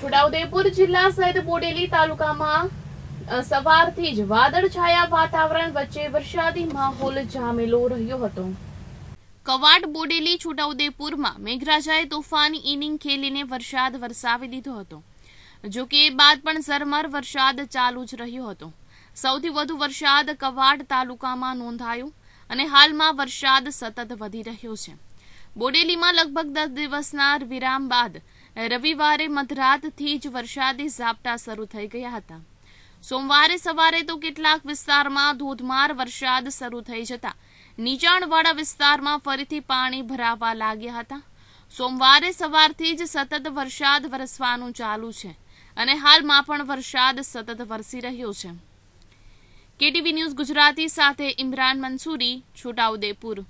છોટાઉદેપુર જિલ્લા સહિત બોડેલી તાલુકામાં સવારથી જ વાદળછાયા વાતાવરણ વચ્ચે વરસાદી માહોલ જામેલો રહ્યો હતો કવાટ બોડેલી છોટાઉદેપુરમાં મેઘરાજાએ તોફાની ઇનિંગ ખેલીને વરસાદ વરસાવી દીધો હતો જો કે બાદ પણ ઝરમર વરસાદ ચાલુ જ રહ્યો હતો સૌથી વધુ વરસાદ કવાડ તાલુકામાં નોંધાયો અને હાલમાં વરસાદ સતત વધી રહ્યો છે બોડેલીમાં લગભગ દસ દિવસના વિરામ બાદ રવિવારે મધરાતથી જ વરસાદી ઝાપટા શરૂ થઈ ગયા હતા સોમવારે સવારે તો કેટલાક વિસ્તારમાં ધોધમાર વરસાદ શરૂ થઈ જતા નીચાણવાળા વિસ્તારમાં ફરીથી પાણી ભરાવા લાગ્યા હતા સોમવારે સવારથી જ સતત વરસાદ વરસવાનું ચાલુ છે અને હાલમાં પણ વરસાદ સતત વરસી રહ્યો છે કેટીવી ન્યૂઝ ગુજરાતી સાથે ઇમરાન મંસૂરી છોટાઉદેપુર